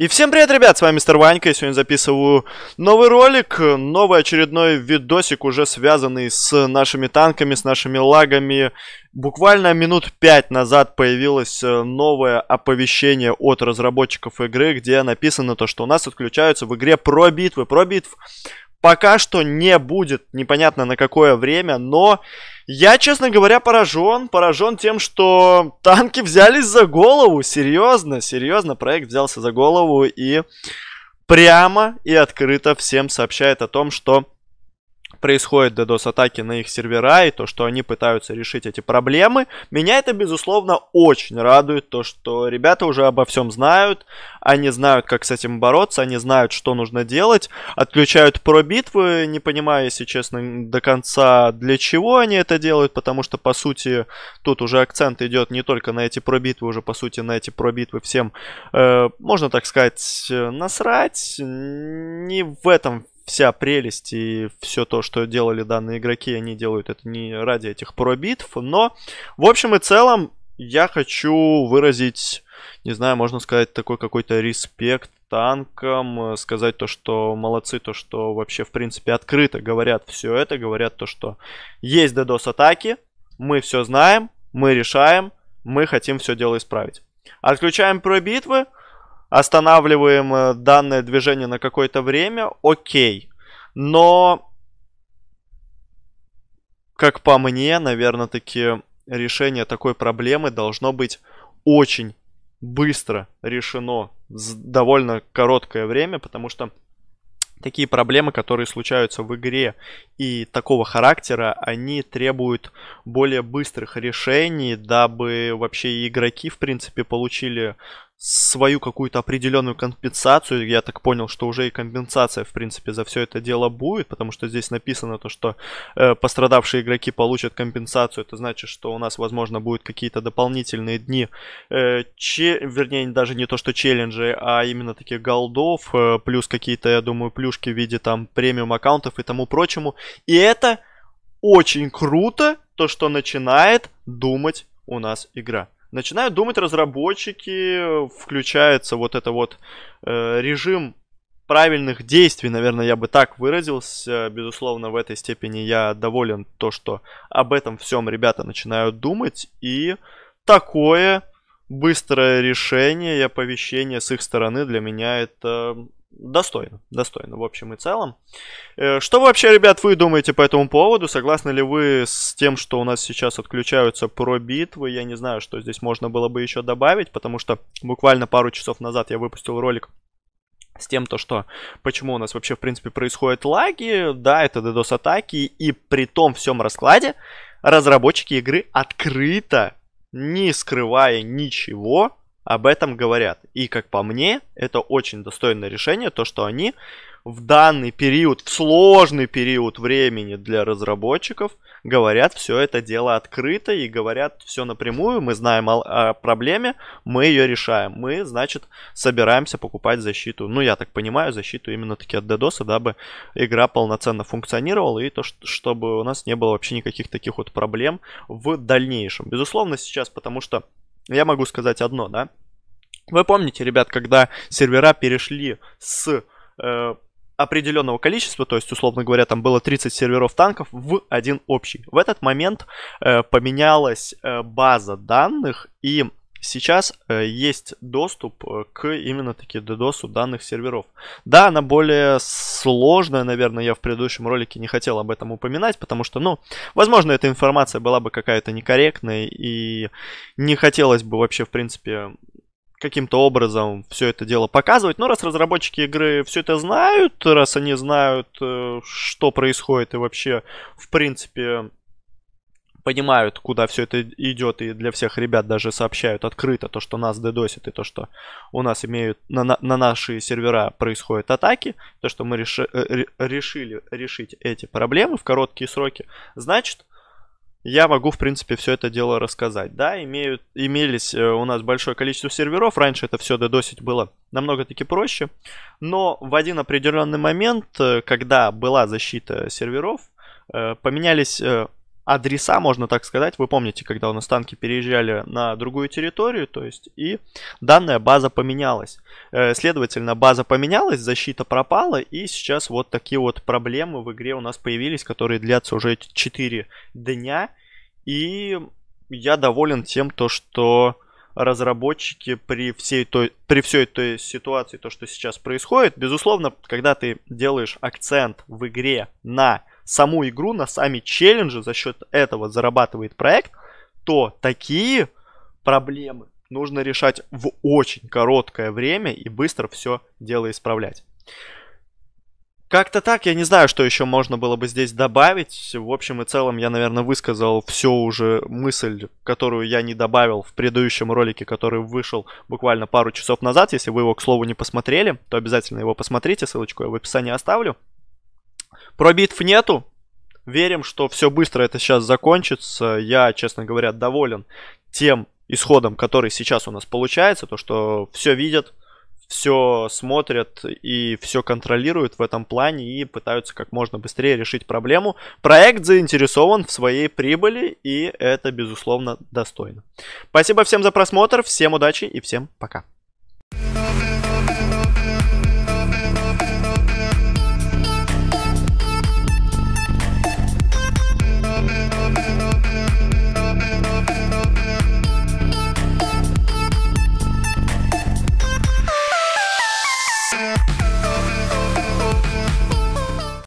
И всем привет, ребят, с вами Мистер Ванька, и сегодня записываю новый ролик, новый очередной видосик, уже связанный с нашими танками, с нашими лагами. Буквально минут пять назад появилось э, новое оповещение от разработчиков игры, где написано то, что у нас отключаются в игре про битвы. Про битв пока что не будет, непонятно на какое время, но я, честно говоря, поражен, поражен тем, что танки взялись за голову, серьезно, серьезно, проект взялся за голову и прямо и открыто всем сообщает о том, что происходит DDoS-атаки на их сервера и то, что они пытаются решить эти проблемы. Меня это, безусловно, очень радует, то, что ребята уже обо всем знают, они знают, как с этим бороться, они знают, что нужно делать, отключают про битвы, не понимаю, если честно, до конца, для чего они это делают, потому что, по сути, тут уже акцент идет не только на эти про битвы, уже, по сути, на эти про битвы всем, э, можно так сказать, э, насрать. Не в этом вся прелесть и все то, что делали данные игроки, они делают это не ради этих пробитв, но в общем и целом я хочу выразить, не знаю, можно сказать, такой какой-то респект танкам, э, сказать то, что молодцы, то, что вообще, в принципе, открыто говорят все это, говорят то, что есть DDoS-атаки, мы все знаем, мы решаем, мы хотим все дело исправить. Отключаем пробитвы, битвы, останавливаем э, данное движение на какое-то время, окей. Но, как по мне, наверное, таки решение такой проблемы должно быть очень быстро решено за довольно короткое время, потому что такие проблемы, которые случаются в игре и такого характера, они требуют более быстрых решений, дабы вообще игроки, в принципе, получили свою какую-то определенную компенсацию. Я так понял, что уже и компенсация, в принципе, за все это дело будет, потому что здесь написано то, что э, пострадавшие игроки получат компенсацию. Это значит, что у нас, возможно, будут какие-то дополнительные дни, э, че, вернее, даже не то, что челленджи, а именно таких голдов, э, плюс какие-то, я думаю, плюшки в виде там премиум аккаунтов и тому прочему. И это очень круто, то, что начинает думать у нас игра. Начинают думать разработчики, включается вот это вот э, режим правильных действий, наверное, я бы так выразился. Безусловно, в этой степени я доволен то, что об этом всем ребята начинают думать. И такое быстрое решение и оповещение с их стороны для меня это достойно, достойно в общем и целом. Э, что вообще, ребят, вы думаете по этому поводу? Согласны ли вы с тем, что у нас сейчас отключаются про битвы? Я не знаю, что здесь можно было бы еще добавить, потому что буквально пару часов назад я выпустил ролик с тем, то что почему у нас вообще в принципе происходят лаги, да, это DDoS атаки, и при том всем раскладе разработчики игры открыто, не скрывая ничего, об этом говорят. И, как по мне, это очень достойное решение, то, что они в данный период, в сложный период времени для разработчиков, говорят все это дело открыто и говорят все напрямую, мы знаем о, о проблеме, мы ее решаем. Мы, значит, собираемся покупать защиту, ну, я так понимаю, защиту именно таки от DDoS, дабы игра полноценно функционировала и то, чтобы у нас не было вообще никаких таких вот проблем в дальнейшем. Безусловно, сейчас, потому что я могу сказать одно, да. Вы помните, ребят, когда сервера перешли с э, определенного количества, то есть, условно говоря, там было 30 серверов танков в один общий. В этот момент э, поменялась э, база данных, и сейчас э, есть доступ э, к именно таки DDoS данных серверов. Да, она более сложная, наверное, я в предыдущем ролике не хотел об этом упоминать, потому что, ну, возможно, эта информация была бы какая-то некорректная, и не хотелось бы вообще, в принципе, каким-то образом все это дело показывать. Но раз разработчики игры все это знают, раз они знают, э, что происходит и вообще, в принципе, понимают, куда все это идет, и для всех ребят даже сообщают открыто то, что нас дедосит, и то, что у нас имеют на, на, на наши сервера происходят атаки, то, что мы реши, э, решили решить эти проблемы в короткие сроки, значит, я могу, в принципе, все это дело рассказать. Да, имеют, имелись э, у нас большое количество серверов. Раньше это все додосить было намного-таки проще. Но в один определенный момент, э, когда была защита серверов, поменялись адреса, можно так сказать. Вы помните, когда у нас танки переезжали на другую территорию, то есть и данная база поменялась. Э, следовательно, база поменялась, защита пропала, и сейчас вот такие вот проблемы в игре у нас появились, которые длятся уже 4 дня. И я доволен тем, то, что разработчики при всей той, при всей той ситуации, то, что сейчас происходит, безусловно, когда ты делаешь акцент в игре на саму игру, на сами челленджи, за счет этого зарабатывает проект, то такие проблемы нужно решать в очень короткое время и быстро все дело исправлять. Как-то так, я не знаю, что еще можно было бы здесь добавить. В общем и целом, я, наверное, высказал всю уже мысль, которую я не добавил в предыдущем ролике, который вышел буквально пару часов назад. Если вы его, к слову, не посмотрели, то обязательно его посмотрите, ссылочку я в описании оставлю. Пробитв нету. Верим, что все быстро это сейчас закончится. Я, честно говоря, доволен тем исходом, который сейчас у нас получается. То, что все видят, все смотрят и все контролируют в этом плане и пытаются как можно быстрее решить проблему. Проект заинтересован в своей прибыли, и это, безусловно, достойно. Спасибо всем за просмотр, всем удачи и всем пока.